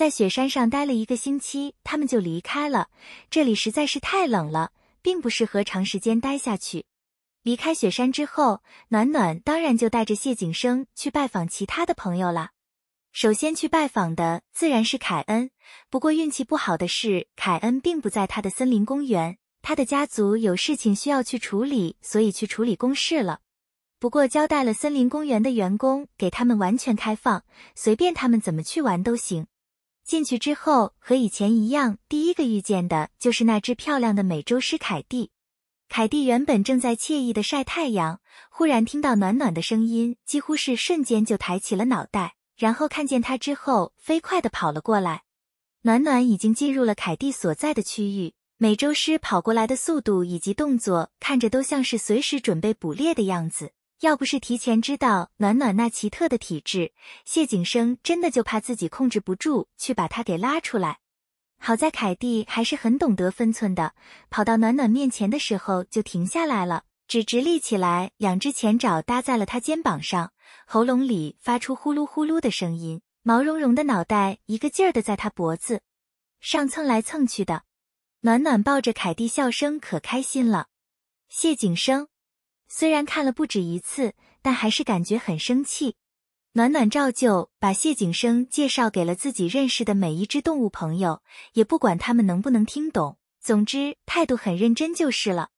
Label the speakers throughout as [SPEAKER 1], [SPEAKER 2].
[SPEAKER 1] 在雪山上待了一个星期，他们就离开了。这里实在是太冷了，并不适合长时间待下去。离开雪山之后，暖暖当然就带着谢景生去拜访其他的朋友了。首先去拜访的自然是凯恩，不过运气不好的是，凯恩并不在他的森林公园，他的家族有事情需要去处理，所以去处理公事了。不过交代了森林公园的员工，给他们完全开放，随便他们怎么去玩都行。进去之后，和以前一样，第一个遇见的就是那只漂亮的美洲狮凯蒂。凯蒂原本正在惬意的晒太阳，忽然听到暖暖的声音，几乎是瞬间就抬起了脑袋，然后看见它之后，飞快的跑了过来。暖暖已经进入了凯蒂所在的区域，美洲狮跑过来的速度以及动作，看着都像是随时准备捕猎的样子。要不是提前知道暖暖那奇特的体质，谢景生真的就怕自己控制不住去把他给拉出来。好在凯蒂还是很懂得分寸的，跑到暖暖面前的时候就停下来了，只直立起来，两只前爪搭在了他肩膀上，喉咙里发出呼噜呼噜的声音，毛茸茸的脑袋一个劲儿的在他脖子上蹭来蹭去的。暖暖抱着凯蒂，笑声可开心了。谢景生。虽然看了不止一次，但还是感觉很生气。暖暖照旧把谢景生介绍给了自己认识的每一只动物朋友，也不管他们能不能听懂，总之态度很认真就是了。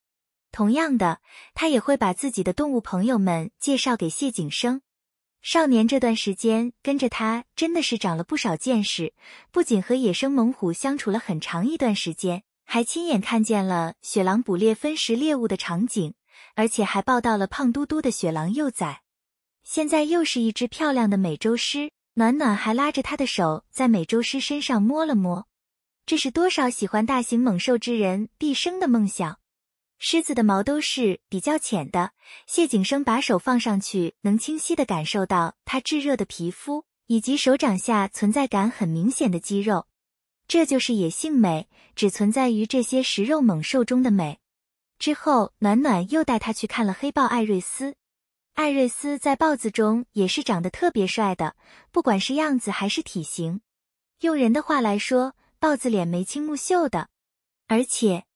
[SPEAKER 1] 同样的，他也会把自己的动物朋友们介绍给谢景生。少年这段时间跟着他，真的是长了不少见识。不仅和野生猛虎相处了很长一段时间，还亲眼看见了雪狼捕猎、分食猎物的场景。而且还抱到了胖嘟嘟的雪狼幼崽，现在又是一只漂亮的美洲狮。暖暖还拉着他的手，在美洲狮身上摸了摸。这是多少喜欢大型猛兽之人毕生的梦想。狮子的毛都是比较浅的，谢景生把手放上去，能清晰的感受到它炙热的皮肤以及手掌下存在感很明显的肌肉。这就是野性美，只存在于这些食肉猛兽中的美。之后，暖暖又带他去看了黑豹艾瑞斯。艾瑞斯在豹子中也是长得特别帅的，不管是样子还是体型，用人的话来说，豹子脸眉清目秀的。而且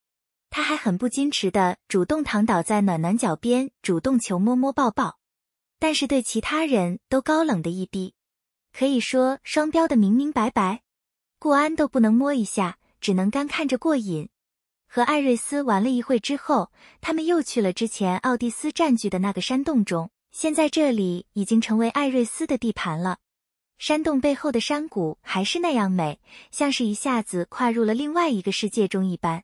[SPEAKER 1] 他还很不矜持的主动躺倒在暖暖脚边，主动求摸摸抱抱。但是对其他人都高冷的一逼，可以说双标的明明白白。顾安都不能摸一下，只能干看着过瘾。和艾瑞斯玩了一会之后，他们又去了之前奥迪斯占据的那个山洞中。现在这里已经成为艾瑞斯的地盘了。山洞背后的山谷还是那样美，像是一下子跨入了另外一个世界中一般。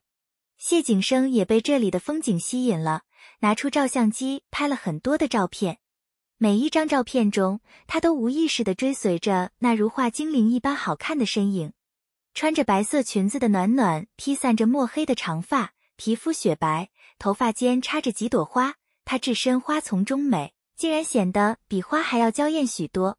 [SPEAKER 1] 谢景生也被这里的风景吸引了，拿出照相机拍了很多的照片。每一张照片中，他都无意识地追随着那如画精灵一般好看的身影。穿着白色裙子的暖暖披散着墨黑的长发，皮肤雪白，头发间插着几朵花。她置身花丛中，美竟然显得比花还要娇艳许多。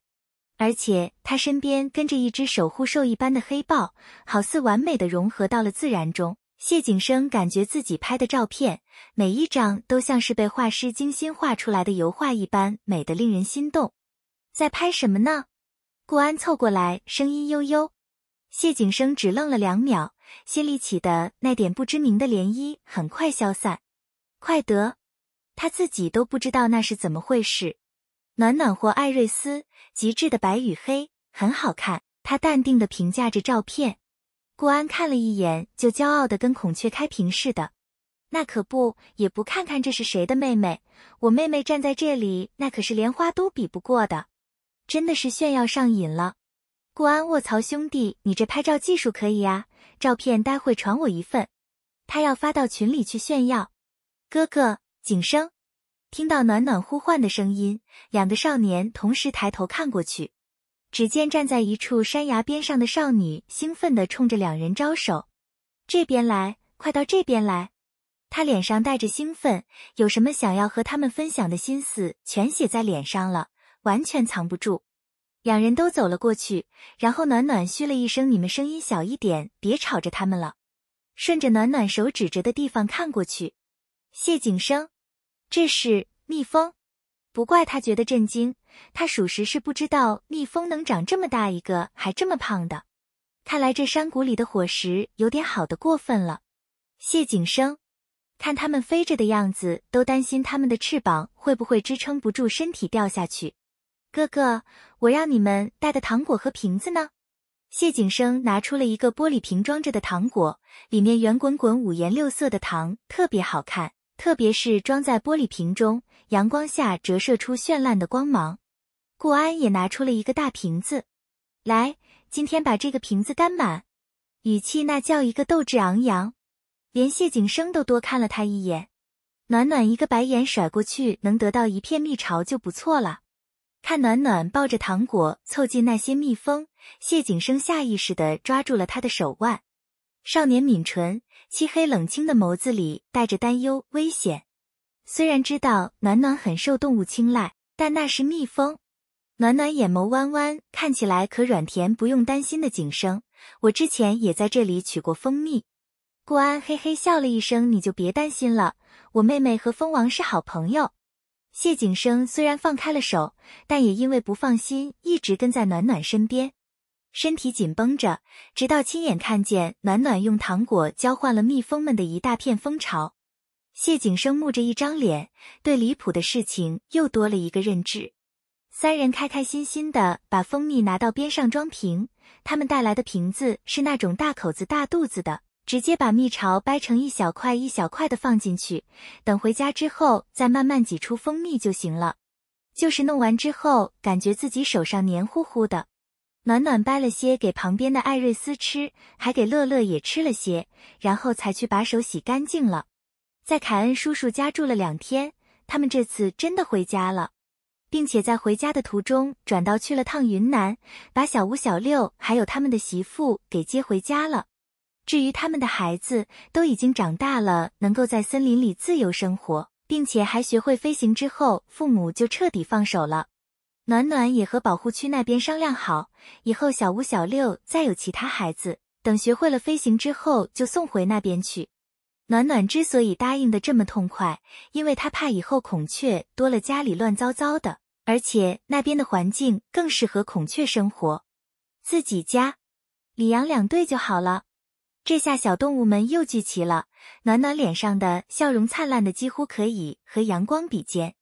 [SPEAKER 1] 而且她身边跟着一只守护兽一般的黑豹，好似完美的融合到了自然中。谢景生感觉自己拍的照片，每一张都像是被画师精心画出来的油画一般，美得令人心动。在拍什么呢？顾安凑过来，声音悠悠。谢景生只愣了两秒，心里起的那点不知名的涟漪很快消散，快得他自己都不知道那是怎么回事。暖暖和艾瑞斯，极致的白与黑，很好看。他淡定的评价着照片。顾安看了一眼，就骄傲的跟孔雀开屏似的。那可不，也不看看这是谁的妹妹，我妹妹站在这里，那可是连花都比不过的，真的是炫耀上瘾了。顾安，卧槽，兄弟，你这拍照技术可以呀！照片待会传我一份，他要发到群里去炫耀。哥哥，景升，听到暖暖呼唤的声音，两个少年同时抬头看过去，只见站在一处山崖边上的少女兴奋的冲着两人招手：“这边来，快到这边来！”她脸上带着兴奋，有什么想要和他们分享的心思全写在脸上了，完全藏不住。两人都走了过去，然后暖暖嘘了一声：“你们声音小一点，别吵着他们了。”顺着暖暖手指着的地方看过去，谢景生，这是蜜蜂。不怪他觉得震惊，他属实是不知道蜜蜂能长这么大一个还这么胖的。看来这山谷里的伙食有点好的过分了。谢景生，看他们飞着的样子，都担心他们的翅膀会不会支撑不住身体掉下去。哥哥，我让你们带的糖果和瓶子呢？谢景生拿出了一个玻璃瓶装着的糖果，里面圆滚滚、五颜六色的糖特别好看，特别是装在玻璃瓶中，阳光下折射出绚烂的光芒。顾安也拿出了一个大瓶子，来，今天把这个瓶子干满，语气那叫一个斗志昂扬，连谢景生都多看了他一眼。暖暖一个白眼甩过去，能得到一片蜜巢就不错了。看暖暖抱着糖果凑近那些蜜蜂，谢景生下意识地抓住了他的手腕。少年抿唇，漆黑冷清的眸子里带着担忧、危险。虽然知道暖暖很受动物青睐，但那是蜜蜂。暖暖眼眸弯弯，看起来可软甜，不用担心的景生。我之前也在这里取过蜂蜜。顾安嘿嘿笑了一声：“你就别担心了，我妹妹和蜂王是好朋友。”谢景生虽然放开了手，但也因为不放心，一直跟在暖暖身边，身体紧绷着，直到亲眼看见暖暖用糖果交换了蜜蜂们的一大片蜂巢。谢景生木着一张脸，对离谱的事情又多了一个认知。三人开开心心的把蜂蜜拿到边上装瓶，他们带来的瓶子是那种大口子、大肚子的。直接把蜜巢掰成一小块一小块的放进去，等回家之后再慢慢挤出蜂蜜就行了。就是弄完之后，感觉自己手上黏糊糊的。暖暖掰了些给旁边的艾瑞斯吃，还给乐乐也吃了些，然后才去把手洗干净了。在凯恩叔叔家住了两天，他们这次真的回家了，并且在回家的途中转道去了趟云南，把小五、小六还有他们的媳妇给接回家了。至于他们的孩子都已经长大了，能够在森林里自由生活，并且还学会飞行之后，父母就彻底放手了。暖暖也和保护区那边商量好，以后小五、小六再有其他孩子，等学会了飞行之后就送回那边去。暖暖之所以答应的这么痛快，因为她怕以后孔雀多了家里乱糟糟的，而且那边的环境更适合孔雀生活。自己家里养两对就好了。这下小动物们又聚齐了，暖暖脸上的笑容灿烂的几乎可以和阳光比肩。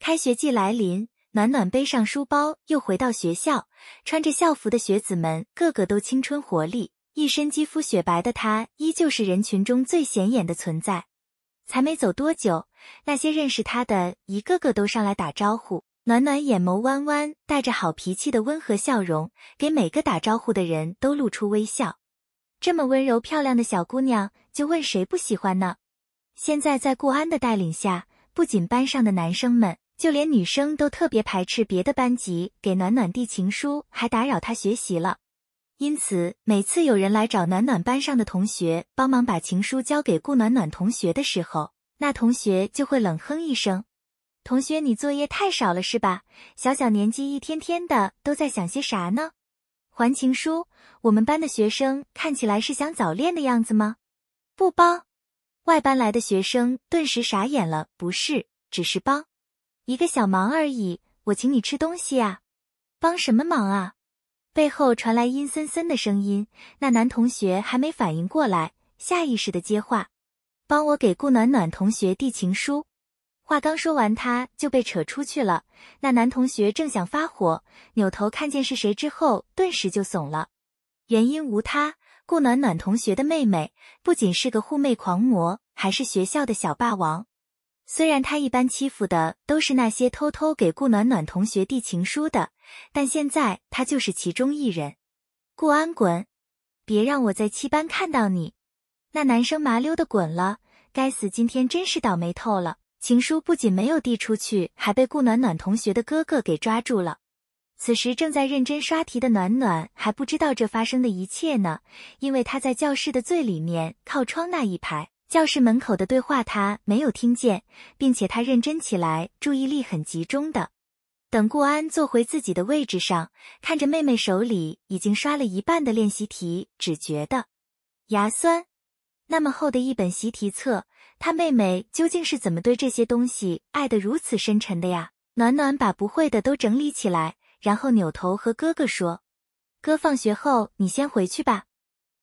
[SPEAKER 1] 开学季来临，暖暖背上书包又回到学校，穿着校服的学子们个个都青春活力，一身肌肤雪白的她依旧是人群中最显眼的存在。才没走多久，那些认识她的一个个都上来打招呼，暖暖眼眸弯弯，带着好脾气的温和笑容，给每个打招呼的人都露出微笑。这么温柔漂亮的小姑娘，就问谁不喜欢呢？现在在顾安的带领下，不仅班上的男生们，就连女生都特别排斥别的班级给暖暖递情书，还打扰她学习了。因此，每次有人来找暖暖班上的同学帮忙把情书交给顾暖暖同学的时候，那同学就会冷哼一声：“同学，你作业太少了是吧？小小年纪，一天天的都在想些啥呢？”还情书？我们班的学生看起来是想早恋的样子吗？不帮，外班来的学生顿时傻眼了。不是，只是帮一个小忙而已。我请你吃东西啊，帮什么忙啊？背后传来阴森森的声音。那男同学还没反应过来，下意识的接话：“帮我给顾暖暖同学递情书。”话刚说完，他就被扯出去了。那男同学正想发火，扭头看见是谁之后，顿时就怂了。原因无他，顾暖暖同学的妹妹不仅是个护妹狂魔，还是学校的小霸王。虽然他一般欺负的都是那些偷偷给顾暖暖同学递情书的，但现在他就是其中一人。顾安滚，别让我在七班看到你！那男生麻溜的滚了。该死，今天真是倒霉透了。情书不仅没有递出去，还被顾暖暖同学的哥哥给抓住了。此时正在认真刷题的暖暖还不知道这发生的一切呢，因为她在教室的最里面靠窗那一排，教室门口的对话她没有听见，并且她认真起来，注意力很集中。的，等顾安坐回自己的位置上，看着妹妹手里已经刷了一半的练习题，只觉得牙酸。那么厚的一本习题册，他妹妹究竟是怎么对这些东西爱得如此深沉的呀？暖暖把不会的都整理起来，然后扭头和哥哥说：“哥，放学后你先回去吧。”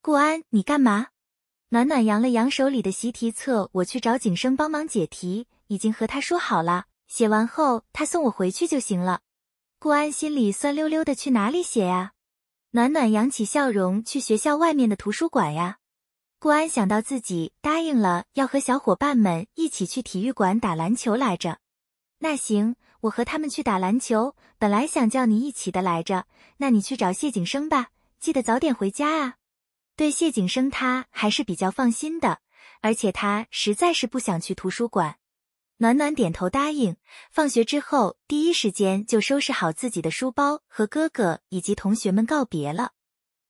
[SPEAKER 1] 顾安，你干嘛？暖暖扬了扬手里的习题册：“我去找景生帮忙解题，已经和他说好了。写完后他送我回去就行了。”顾安心里酸溜溜的，去哪里写呀？暖暖扬起笑容：“去学校外面的图书馆呀。”顾安想到自己答应了要和小伙伴们一起去体育馆打篮球来着，那行，我和他们去打篮球。本来想叫你一起的来着，那你去找谢景生吧，记得早点回家啊。对谢景生他还是比较放心的，而且他实在是不想去图书馆。暖暖点头答应，放学之后第一时间就收拾好自己的书包，和哥哥以及同学们告别了。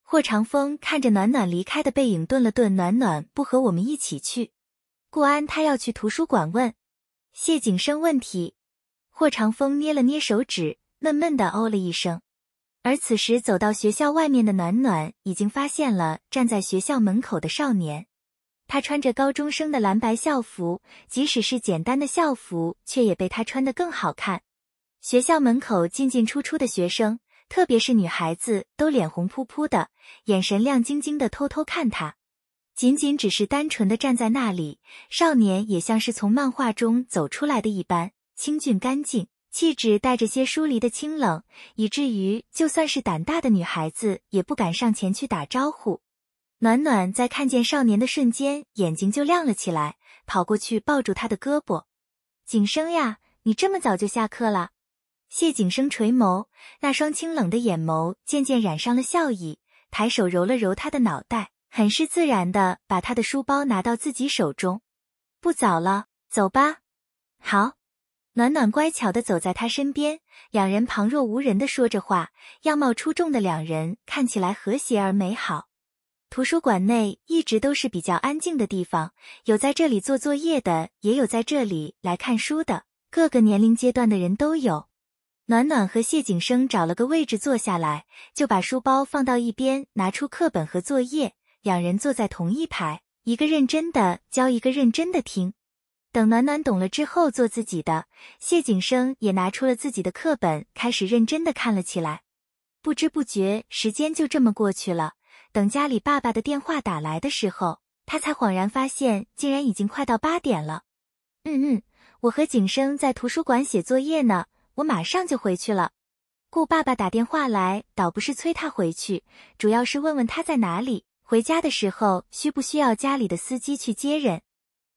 [SPEAKER 1] 霍长风看着暖暖离开的背影，顿了顿。暖暖不和我们一起去，顾安他要去图书馆问谢景生问题。霍长风捏了捏手指，闷闷的哦了一声。而此时走到学校外面的暖暖，已经发现了站在学校门口的少年。他穿着高中生的蓝白校服，即使是简单的校服，却也被他穿得更好看。学校门口进进出出的学生。特别是女孩子都脸红扑扑的，眼神亮晶晶的，偷偷看他。仅仅只是单纯的站在那里，少年也像是从漫画中走出来的一般，清俊干净，气质带着些疏离的清冷，以至于就算是胆大的女孩子也不敢上前去打招呼。暖暖在看见少年的瞬间，眼睛就亮了起来，跑过去抱住他的胳膊：“景生呀，你这么早就下课了？”谢景生垂眸，那双清冷的眼眸渐渐染上了笑意，抬手揉了揉他的脑袋，很是自然的把他的书包拿到自己手中。不早了，走吧。好，暖暖乖巧的走在他身边，两人旁若无人的说着话，样貌出众的两人看起来和谐而美好。图书馆内一直都是比较安静的地方，有在这里做作业的，也有在这里来看书的，各个年龄阶段的人都有。暖暖和谢景生找了个位置坐下来，就把书包放到一边，拿出课本和作业。两人坐在同一排，一个认真的教，一个认真的听。等暖暖懂了之后做自己的，谢景生也拿出了自己的课本，开始认真的看了起来。不知不觉，时间就这么过去了。等家里爸爸的电话打来的时候，他才恍然发现，竟然已经快到八点了。嗯嗯，我和景生在图书馆写作业呢。我马上就回去了，顾爸爸打电话来，倒不是催他回去，主要是问问他在哪里，回家的时候需不需要家里的司机去接人。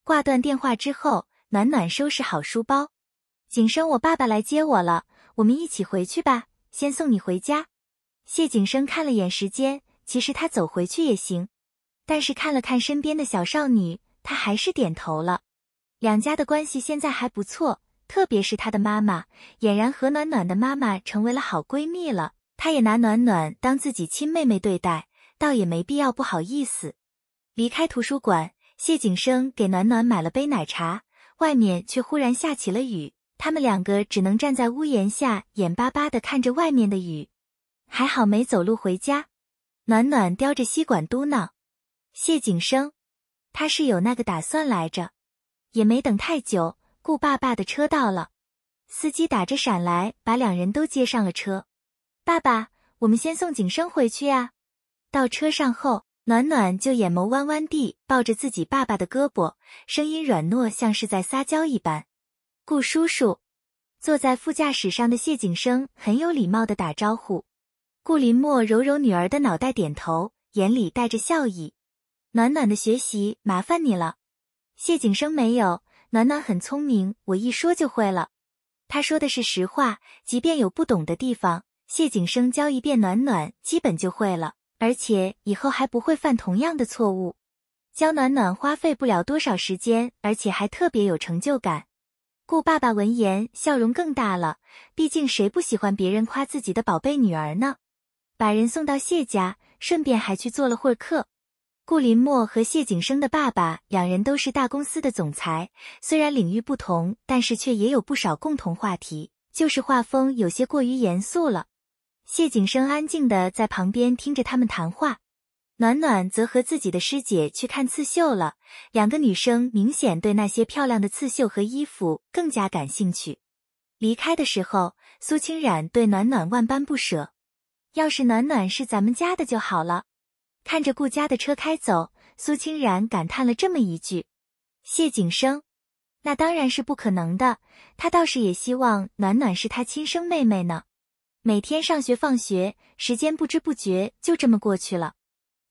[SPEAKER 1] 挂断电话之后，暖暖收拾好书包，景生，我爸爸来接我了，我们一起回去吧，先送你回家。谢景生看了眼时间，其实他走回去也行，但是看了看身边的小少女，他还是点头了。两家的关系现在还不错。特别是她的妈妈，俨然和暖暖的妈妈成为了好闺蜜了。她也拿暖暖当自己亲妹妹对待，倒也没必要不好意思。离开图书馆，谢景生给暖暖买了杯奶茶，外面却忽然下起了雨，他们两个只能站在屋檐下，眼巴巴的看着外面的雨。还好没走路回家。暖暖叼着吸管嘟囔：“谢景生，他是有那个打算来着，也没等太久。”顾爸爸的车到了，司机打着闪来，把两人都接上了车。爸爸，我们先送景生回去呀。到车上后，暖暖就眼眸弯弯地抱着自己爸爸的胳膊，声音软糯，像是在撒娇一般。顾叔叔，坐在副驾驶上的谢景生很有礼貌地打招呼。顾林墨揉揉女儿的脑袋，点头，眼里带着笑意。暖暖的学习麻烦你了。谢景生没有。暖暖很聪明，我一说就会了。他说的是实话，即便有不懂的地方，谢景生教一遍，暖暖基本就会了，而且以后还不会犯同样的错误。教暖暖花费不了多少时间，而且还特别有成就感。顾爸爸闻言，笑容更大了。毕竟谁不喜欢别人夸自己的宝贝女儿呢？把人送到谢家，顺便还去做了会客。顾林墨和谢景生的爸爸，两人都是大公司的总裁，虽然领域不同，但是却也有不少共同话题。就是画风有些过于严肃了。谢景生安静的在旁边听着他们谈话，暖暖则和自己的师姐去看刺绣了。两个女生明显对那些漂亮的刺绣和衣服更加感兴趣。离开的时候，苏清染对暖暖万般不舍，要是暖暖是咱们家的就好了。看着顾家的车开走，苏清然感叹了这么一句：“谢景生，那当然是不可能的。他倒是也希望暖暖是他亲生妹妹呢。”每天上学放学，时间不知不觉就这么过去了。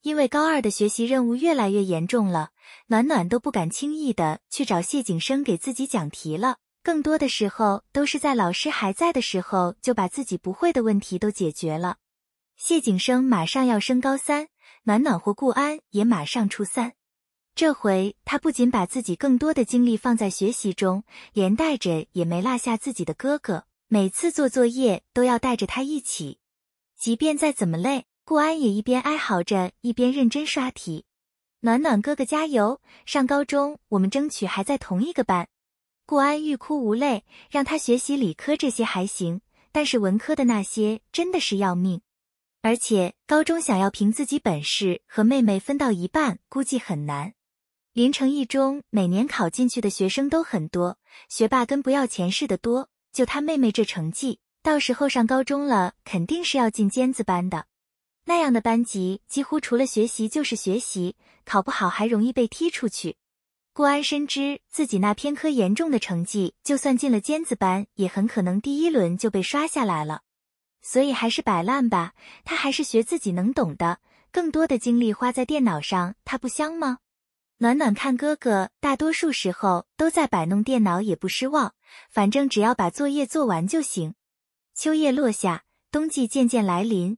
[SPEAKER 1] 因为高二的学习任务越来越严重了，暖暖都不敢轻易的去找谢景生给自己讲题了。更多的时候都是在老师还在的时候，就把自己不会的问题都解决了。谢景生马上要升高三。暖暖和顾安也马上初三，这回他不仅把自己更多的精力放在学习中，连带着也没落下自己的哥哥。每次做作业都要带着他一起，即便再怎么累，顾安也一边哀嚎着一边认真刷题。暖暖哥哥加油！上高中我们争取还在同一个班。顾安欲哭无泪，让他学习理科这些还行，但是文科的那些真的是要命。而且高中想要凭自己本事和妹妹分到一半，估计很难。临城一中每年考进去的学生都很多，学霸跟不要钱似的多。就他妹妹这成绩，到时候上高中了，肯定是要进尖子班的。那样的班级几乎除了学习就是学习，考不好还容易被踢出去。顾安深知自己那偏科严重的成绩，就算进了尖子班，也很可能第一轮就被刷下来了。所以还是摆烂吧，他还是学自己能懂的，更多的精力花在电脑上，他不香吗？暖暖看哥哥大多数时候都在摆弄电脑，也不失望，反正只要把作业做完就行。秋叶落下，冬季渐渐来临，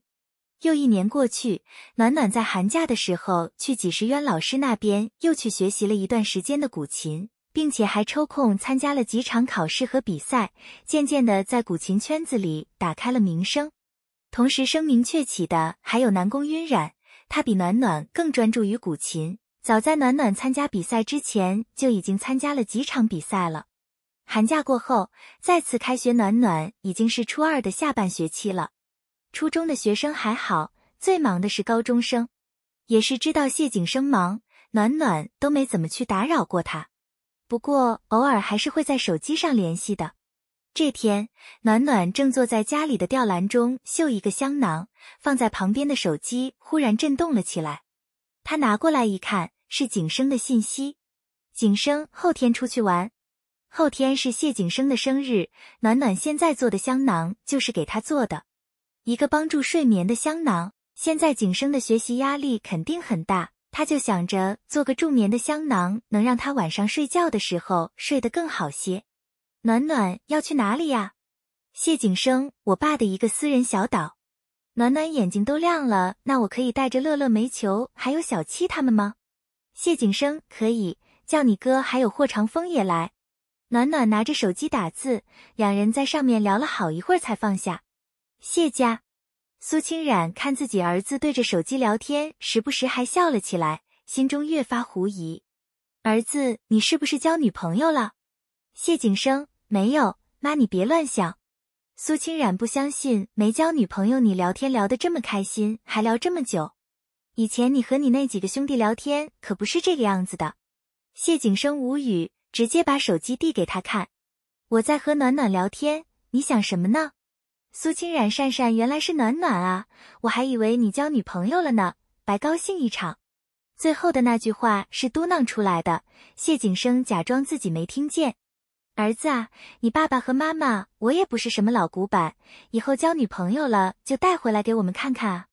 [SPEAKER 1] 又一年过去，暖暖在寒假的时候去几十渊老师那边又去学习了一段时间的古琴。并且还抽空参加了几场考试和比赛，渐渐的在古琴圈子里打开了名声。同时声名鹊起的还有南宫晕染，他比暖暖更专注于古琴。早在暖暖参加比赛之前，就已经参加了几场比赛了。寒假过后，再次开学，暖暖已经是初二的下半学期了。初中的学生还好，最忙的是高中生，也是知道谢景生忙，暖暖都没怎么去打扰过他。不过偶尔还是会在手机上联系的。这天，暖暖正坐在家里的吊篮中绣一个香囊，放在旁边的手机忽然震动了起来。她拿过来一看，是景生的信息。景生后天出去玩，后天是谢景生的生日。暖暖现在做的香囊就是给他做的，一个帮助睡眠的香囊。现在景生的学习压力肯定很大。他就想着做个助眠的香囊，能让他晚上睡觉的时候睡得更好些。暖暖要去哪里呀？谢景生，我爸的一个私人小岛。暖暖眼睛都亮了。那我可以带着乐乐、煤球还有小七他们吗？谢景生可以叫你哥，还有霍长风也来。暖暖拿着手机打字，两人在上面聊了好一会儿才放下。谢家。苏清染看自己儿子对着手机聊天，时不时还笑了起来，心中越发狐疑。儿子，你是不是交女朋友了？谢景生没有，妈你别乱想。苏清染不相信没交女朋友，你聊天聊得这么开心，还聊这么久。以前你和你那几个兄弟聊天可不是这个样子的。谢景生无语，直接把手机递给他看。我在和暖暖聊天，你想什么呢？苏清染讪讪，原来是暖暖啊，我还以为你交女朋友了呢，白高兴一场。最后的那句话是嘟囔出来的。谢景生假装自己没听见。儿子啊，你爸爸和妈妈我也不是什么老古板，以后交女朋友了就带回来给我们看看啊。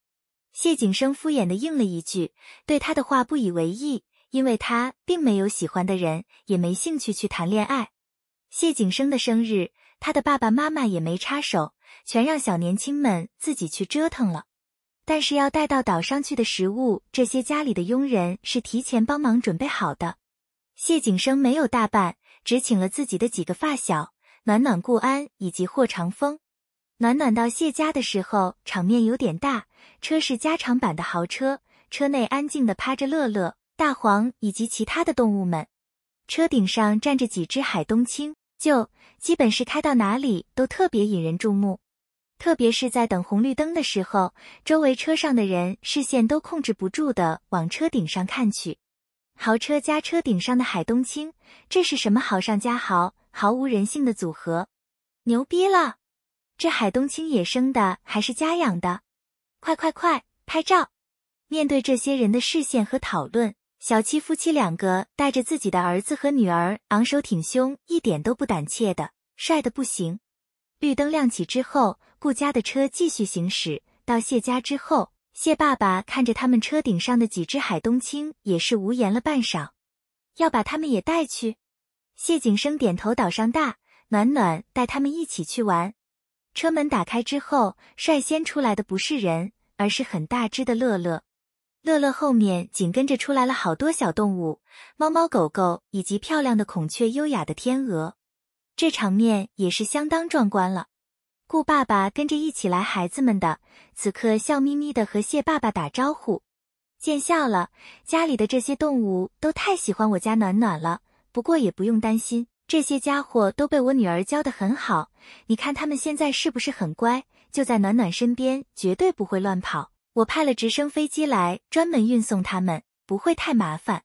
[SPEAKER 1] 谢景生敷衍的应了一句，对他的话不以为意，因为他并没有喜欢的人，也没兴趣去谈恋爱。谢景生的生日，他的爸爸妈妈也没插手。全让小年轻们自己去折腾了，但是要带到岛上去的食物，这些家里的佣人是提前帮忙准备好的。谢景生没有大办，只请了自己的几个发小，暖暖、顾安以及霍长风。暖暖到谢家的时候，场面有点大，车是加长版的豪车，车内安静的趴着乐乐、大黄以及其他的动物们，车顶上站着几只海东青。就基本是开到哪里都特别引人注目，特别是在等红绿灯的时候，周围车上的人视线都控制不住的往车顶上看去。豪车加车顶上的海东青，这是什么豪上加豪、毫无人性的组合？牛逼了！这海东青野生的还是家养的？快快快，拍照！面对这些人的视线和讨论。小七夫妻两个带着自己的儿子和女儿，昂首挺胸，一点都不胆怯的，帅的不行。绿灯亮起之后，顾家的车继续行驶到谢家之后，谢爸爸看着他们车顶上的几只海东青，也是无言了半晌。要把他们也带去？谢景生点头，岛上大暖暖带他们一起去玩。车门打开之后，率先出来的不是人，而是很大只的乐乐。乐乐后面紧跟着出来了好多小动物，猫猫狗狗以及漂亮的孔雀、优雅的天鹅，这场面也是相当壮观了。顾爸爸跟着一起来，孩子们的此刻笑眯眯的和谢爸爸打招呼，见笑了。家里的这些动物都太喜欢我家暖暖了，不过也不用担心，这些家伙都被我女儿教得很好。你看他们现在是不是很乖？就在暖暖身边，绝对不会乱跑。我派了直升飞机来专门运送他们，不会太麻烦。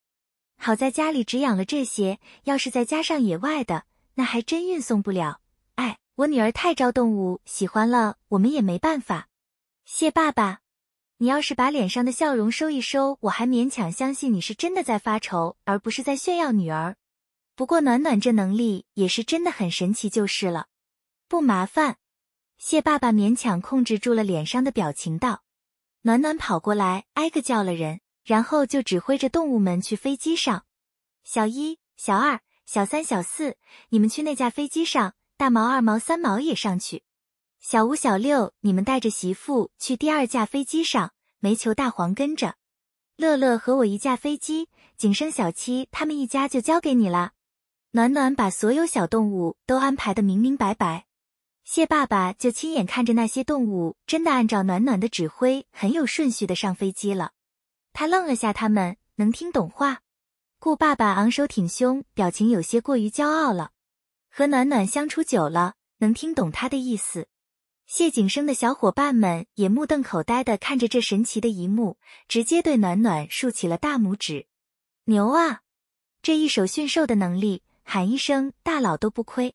[SPEAKER 1] 好在家里只养了这些，要是再加上野外的，那还真运送不了。哎，我女儿太招动物喜欢了，我们也没办法。谢爸爸，你要是把脸上的笑容收一收，我还勉强相信你是真的在发愁，而不是在炫耀女儿。不过暖暖这能力也是真的很神奇，就是了。不麻烦，谢爸爸勉强控制住了脸上的表情道。暖暖跑过来，挨个叫了人，然后就指挥着动物们去飞机上。小一、小二、小三、小四，你们去那架飞机上。大毛、二毛、三毛也上去。小五、小六，你们带着媳妇去第二架飞机上。煤球、大黄跟着。乐乐和我一架飞机。景生、小七他们一家就交给你了。暖暖把所有小动物都安排的明明白白。谢爸爸就亲眼看着那些动物真的按照暖暖的指挥，很有顺序的上飞机了。他愣了下，他们能听懂话？顾爸爸昂首挺胸，表情有些过于骄傲了。和暖暖相处久了，能听懂他的意思。谢景生的小伙伴们也目瞪口呆的看着这神奇的一幕，直接对暖暖竖起了大拇指：“牛啊！这一手驯兽的能力，喊一声大佬都不亏。”